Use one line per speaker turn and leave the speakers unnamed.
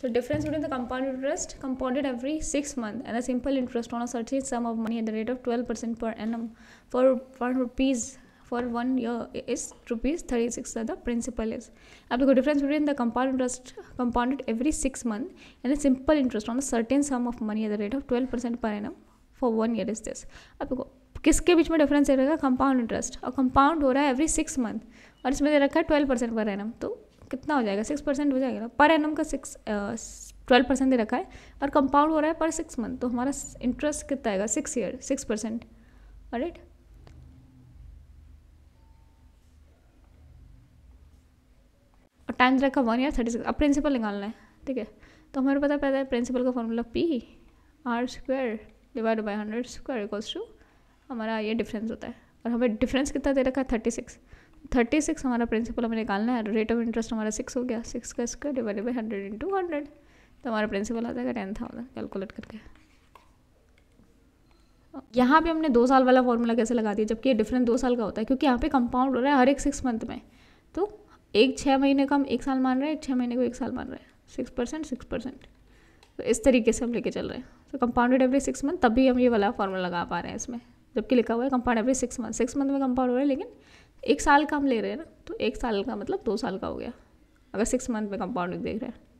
So difference between the compound interest compounded every six months and the simple interest on a certain sum of money at the rate of 12% per annum for one rupees for one year is rupees 36 that the principal is. अब देखो difference between the compound interest compounded every six month and the simple interest on a certain sum of money at the rate of 12% per annum for one year is this. अब देखो किसके बीच में difference दे रखा है compound interest और compound हो रहा है एवरी सिक्स मंथ और इसमें दे रखा है ट्वेल्व परसेंट पर एनम तो कितना हो जाएगा सिक्स परसेंट हो जाएगा पर एनम का सिक्स ट्वेल्व परसेंट दे रखा है और कंपाउंड हो रहा है पर सिक्स मंथ तो हमारा इंटरेस्ट कितना आएगा six year six percent right और टाइम दे रखा वन ईयर थर्टी सिक्स अब प्रिंसिपल निकालना है ठीक है तो हमारे पता पता है प्रिंसिपल का formula P R square divide by hundred square equals to हमारा ये डिफरेंस होता है और हमें डिफरेंस कितना दे रखा है थर्टी सिक्स थर्टी सिक्स हमारा प्रिंसिपल हमें निकालना है रेट ऑफ इंटरेस्ट हमारा सिक्स हो गया सिक्स का इसका divide by hundred into hundred तो हमारा प्रिंसिपल आ जाएगा टेन थाउजेंड कैलकुलेट करके यहाँ पे हमने दो साल वाला फॉर्मूला कैसे लगा दिया जबकि ये डिफरेंट दो साल का होता है क्योंकि यहाँ पे कंपाउंड हो रहा है हर एक सिक्स मंथ में तो एक छः महीने का हम एक साल मान रहे हैं एक छः महीने को एक साल मान रहे हैं सिक्स परसेंट सिक्स परसेंट तो इस तरीके से हम लेके चल रहे हैं तो कंपाउंडेड एवरी सिक्स मंथ तभी हम ये वाला फॉर्मूला लगा पा रहे हैं इसमें जबकि लिखा हुआ है compound every six month six month में कंपाउंड हो रहा है लेकिन एक साल का हम ले रहे हैं ना तो एक साल का मतलब दो साल का हो गया अगर सिक्स मंथ में कंपाउंडिंग देख रहे हैं